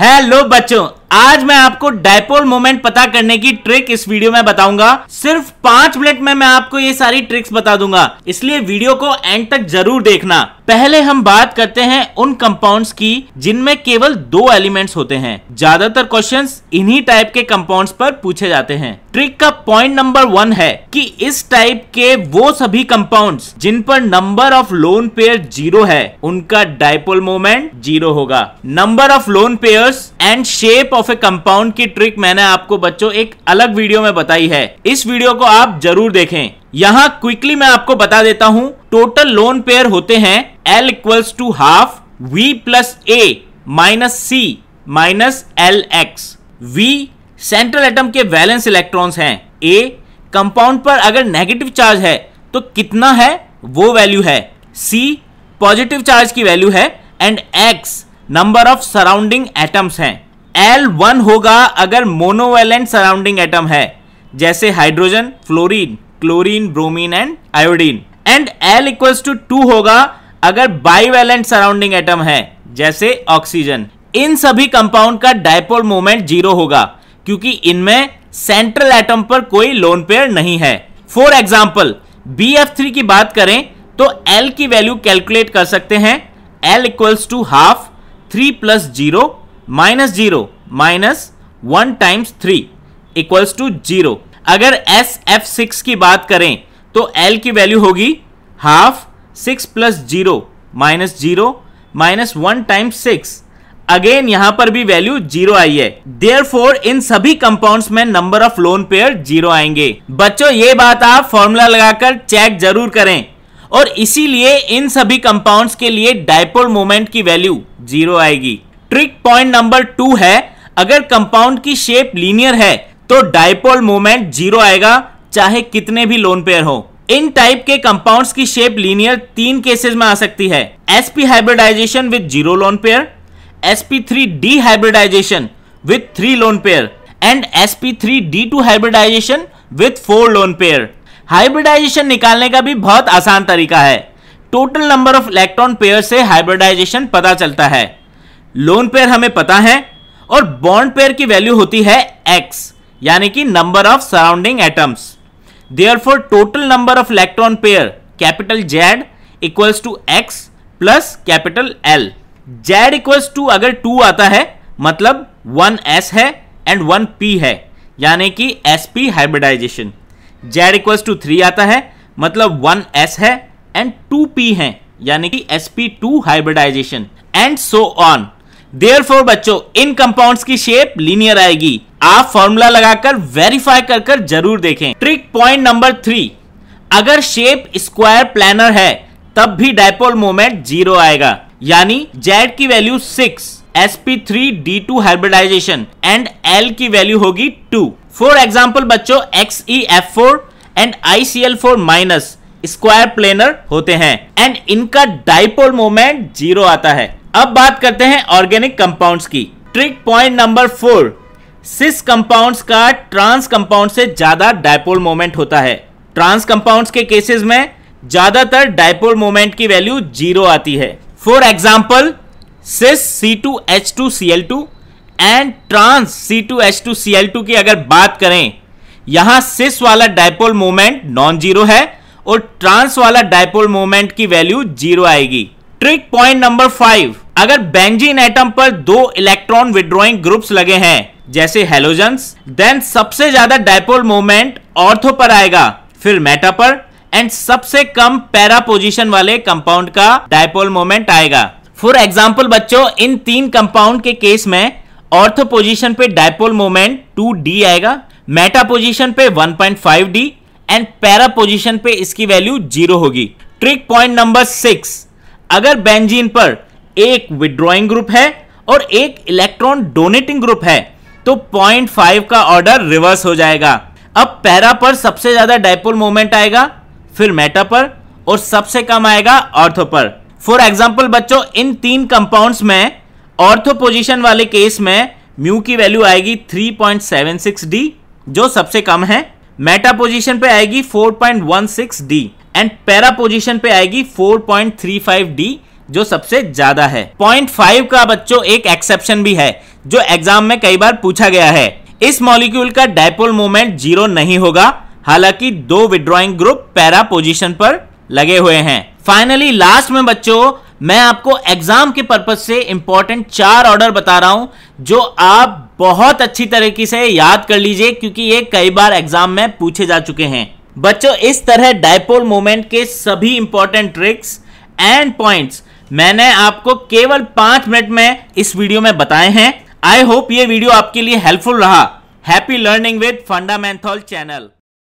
hello बच्चों आज मैं आपको डायपोल मोमेंट पता करने की ट्रिक इस वीडियो में बताऊंगा सिर्फ पांच मिनट में मैं आपको ये सारी ट्रिक्स बता दूंगा इसलिए वीडियो को एंड तक जरूर देखना पहले हम बात करते हैं उन कंपाउंड्स की जिनमें केवल दो एलिमेंट्स होते हैं ज्यादातर क्वेश्चंस इन्हीं टाइप के कंपाउंड्स पर पूछे जाते हैं ट्रिक का पॉइंट नंबर वन है कि इस टाइप के वो सभी कंपाउंड्स जिन पर number of lone pair zero है उनका डायपोल मोमेंट जीरो होगा number of lone pairs and shape of a compound की ट्रिक मैंने आपको बच्चों एक अलग वीडियो में बताई है इस वीडियो को आप जरूर देखें यहाँ क्विकली मैं आपको बता देता हूँ टोटल लोन पेयर होते हैं L equals to half V plus A minus C minus L X V central atom के वैलेंस इलेक्ट्रॉन्स हैं ए कंपाउंड पर अगर नेगेटिव चार्ज है तो कितना है वो वैल्यू है सी पॉजिटिव चार्ज की वैल्यू है and X number of surrounding atoms हैं एल वन होगा अगर मोनोवेलेंट सराउंडिंग एटम है जैसे hydrogen fluorine chlorine bromine and iodine and L equals to two होगा अगर बाईवेलेंट सराउंडिंग एटम है जैसे ऑक्सीजन इन सभी कंपाउंड का डायपोल मोमेंट जीरो होगा क्योंकि इनमें सेंट्रल एटम पर कोई लोन पेयर नहीं है for example B F three की बात करें तो एल की वैल्यू कैलकुलेट कर सकते हैं L equals to half three plus zero minus zero minus one times three equals to zero अगर एस एफ सिक्स की बात करें तो एल की वैल्यू होगी half six plus zero minus zero minus one times six again यहाँ पर भी वैल्यू जीरो आई है देयर इन सभी कंपाउंड में number of lone pair zero आएंगे बच्चों ये बात आप फॉर्मूला लगाकर चेक जरूर करें और इसीलिए इन सभी कंपाउंड्स के लिए डायपोल मोमेंट की वैल्यू जीरो आएगी ट्रिक पॉइंट नंबर टू है अगर कंपाउंड की शेप लीनियर है तो डायपोल मोमेंट जीरो आएगा चाहे कितने भी लोन पेयर हो इन टाइप के कंपाउंड्स की शेप लीनियर तीन केसेस में आ सकती है SP hybridisation with zero lone pair sp3d hybridization with 3 lone pair and sp3d2 hybridization with 4 lone pair hybridisation निकालने का भी बहुत आसान तरीका है total number of electron pair से हाइब्रिडाइजेशन पता चलता है लोन पेयर हमें पता है और बॉन्ड पेयर की वैल्यू होती है एक्स यानी कि number of surrounding atoms therefore total number of electron pair capital Z equals to X plus capital L Z equals to अगर टू आता है मतलब वन एस है एंड वन पी है यानी कि S P hybridisation Z equals to three आता है मतलब वन एस है एंड टू पी है यानी कि S P two hybridisation and so on therefore बच्चों इन कंपाउंड की शेप लीनियर आएगी आप फॉर्मूला लगाकर वेरीफाई कर कर जरूर देखें ट्रिक पॉइंट नंबर थ्री अगर शेप स्क्वायर प्लानर है तब भी डायपोल मोमेंट जीरो आएगा यानी जेड की value six s p three d two hybridisation and L की वैल्यू होगी टू फॉर एग्जाम्पल बच्चों X E F four and I C L four minus square planar होते हैं एंड इनका dipole moment zero आता है अब बात करते हैं ऑर्गेनिक कंपाउंड्स की trick point number four cis compounds का ट्रांस कंपाउंड से ज्यादा डायपोल मोमेंट होता है ट्रांस कंपाउंड्स के केसेस में ज्यादातर डायपोल मोमेंट की वैल्यू जीरो आती है for example two C L two and trans C C two two H L two की अगर बात करें यहां सिस वाला डायपोल मोमेंट नॉन जीरो है और ट्रांस वाला डायपोल मोमेंट की वैल्यू जीरो आएगी ट्रिक पॉइंट नंबर फाइव अगर बेंजीन एटम पर दो इलेक्ट्रॉन विड्रॉइंग ग्रुप्स लगे हैं जैसे हेलोजन देन सबसे ज्यादा डायपोल मोमेंट ऑर्थो पर आएगा फिर मेटा पर एंड सबसे कम पैरा पोजिशन वाले कंपाउंड का डायपोल मोमेंट आएगा फॉर एग्जाम्पल बच्चों इन तीन कंपाउंड के केस में ऑर्थो पोजिशन पे डायपोल मोमेंट 2d आएगा मेटा पोजिशन पे 1.5d एंड पैरा पोजिशन पे इसकी वैल्यू जीरो होगी ट्रिक पॉइंट नंबर सिक्स अगर बेंजीन पर एक विड्रॉइंग ग्रुप है और एक इलेक्ट्रॉन डोनेटिंग ग्रुप है तो 0.5 का ऑर्डर रिवर्स हो जाएगा अब पैरा पर सबसे ज्यादा डायपोल मोमेंट आएगा फिर मेटा पर और सबसे कम आएगा ऑर्थो पर फॉर एग्जाम्पल बच्चों इन तीन कंपाउंड में ऑर्थो पोजिशन वाले केस में म्यू की वैल्यू आएगी 3.76 डी जो सबसे कम है मेटा पोजिशन पे आएगी 4.16 डी एंड पैरा पोजिशन पे आएगी 4.35 डी जो सबसे ज्यादा है 0.5 का बच्चों एक एक्सेप्शन भी है जो एग्जाम में कई बार पूछा गया है इस मॉलिक्यूल का डायपोल मोमेंट जीरो नहीं होगा हालांकि दो विड्रॉइंग ग्रुप पैरा पोजिशन पर लगे हुए हैं फाइनली लास्ट में बच्चों मैं आपको एग्जाम के पर्पज से इंपॉर्टेंट चार ऑर्डर बता रहा हूं जो आप बहुत अच्छी तरीके से याद कर लीजिए क्योंकि ये कई बार एग्जाम में पूछे जा चुके हैं बच्चों इस तरह डायपोल मोमेंट के सभी इंपॉर्टेंट ट्रिक्स एंड पॉइंट्स मैंने आपको केवल पांच मिनट में इस वीडियो में बताए हैं आई होप ये वीडियो आपके लिए हेल्पफुल रहा happy learning with fundamental channel